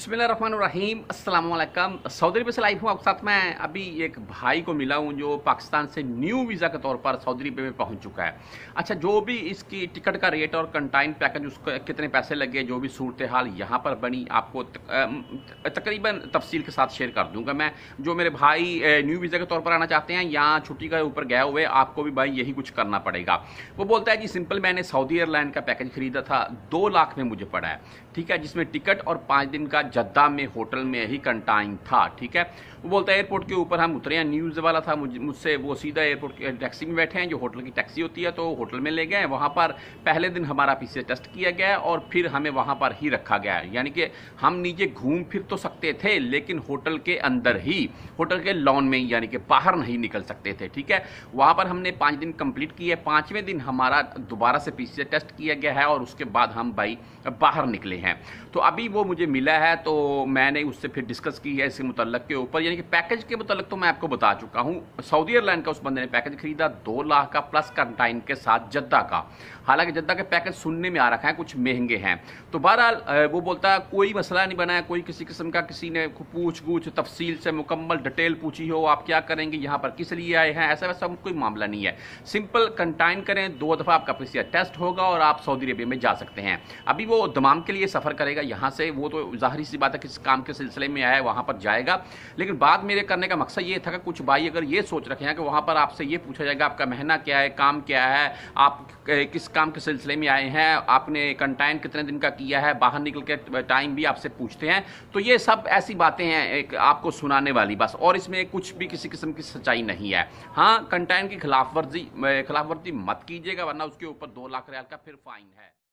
बसमीम अल्लाम सऊदी अरब से लाइफ हूँ आपके साथ मैं अभी एक भाई को मिला हूँ जो पाकिस्तान से न्यू वीज़ा के तौर पर सऊदी अरब में पहुँच चुका है अच्छा जो भी इसकी टिकट का रेट और कंटाइन पैकेज उसका कितने पैसे लगे जो भी सूरत हाल यहाँ पर बनी आपको तकरीबन तफसील के साथ शेयर कर दूँगा मैं जो मेरे भाई न्यू वीज़ा के तौर पर आना चाहते हैं यहाँ छुट्टी के ऊपर गए हुए आपको भी भाई यही कुछ करना पड़ेगा वो बोलता है जी सिंपल मैंने सऊदी एयरलाइन का पैकेज खरीदा था दो लाख में मुझे पड़ा है ठीक है जिसमें टिकट और पाँच दिन का जद्दा में होटल में ही कंटाइन था ठीक है वो बोलता है एयरपोर्ट के ऊपर हम उतरे हैं न्यूज़ वाला था मुझसे वो सीधा एयरपोर्ट के टैक्सी में बैठे हैं जो होटल की टैक्सी होती है तो होटल में ले गए वहां पर पहले दिन हमारा पीछे टेस्ट किया गया और फिर हमें वहां पर ही रखा गया यानी कि हम नीचे घूम फिर तो सकते थे लेकिन होटल के अंदर ही होटल के लॉन में यानी कि बाहर नहीं निकल सकते थे ठीक है वहाँ पर हमने पांच दिन कंप्लीट किए पांचवें दिन हमारा दोबारा से पीछे टेस्ट किया गया है और उसके बाद हम भाई बाहर निकले हैं तो अभी वो मुझे मिला है है तो मैंने उससे फिर डिस्कस की है इसके मुतलक के ऊपर यानी कि पैकेज के मुतलक तो मैं आपको बता चुका हूँ सऊदी एयरलाइन का उस बंदे ने पैकेज खरीदा दो लाख का प्लस कंटाइन के साथ जद्दा का हालांकि जद्दा के पैकेज सुनने में आ रखा है कुछ महंगे हैं तो बहरहाल वो बोलता है कोई मसला नहीं बनाया कोई किसी किस्म का किसी ने पूछ गूछ तफसील से मुकम्मल डिटेल पूछी हो आप क्या करेंगे यहाँ पर किस लिए आए हैं ऐसा वैसा कोई मामला नहीं है सिंपल कंटाइन करें दो दफ़ा आपका पी टेस्ट होगा और आप सऊदी अरेबिया में जा सकते हैं अभी वो दमाम के लिए सफ़र करेगा यहाँ से वो तो ज़ाहिर जाहिर सी बात है किस काम के सिलसिले में आया है वहाँ पर जाएगा लेकिन बाद मेरे करने का मकसद ये था कि कुछ भाई अगर ये सोच रखे हैं कि वहाँ पर आपसे ये पूछा जाएगा आपका महीना क्या है काम क्या है आप किस काम के सिलसिले में आए हैं आपने कंटेन कितने दिन का किया है बाहर निकल के टाइम भी आपसे पूछते हैं तो ये सब ऐसी बातें हैं एक आपको सुनाने वाली बस और इसमें कुछ भी किसी किस्म की सच्चाई नहीं है हाँ कंटेन की खिलाफवर्जी खिलाफवर्जी मत कीजिएगा वरना उसके ऊपर दो लाख रियाल का फिर फाइन है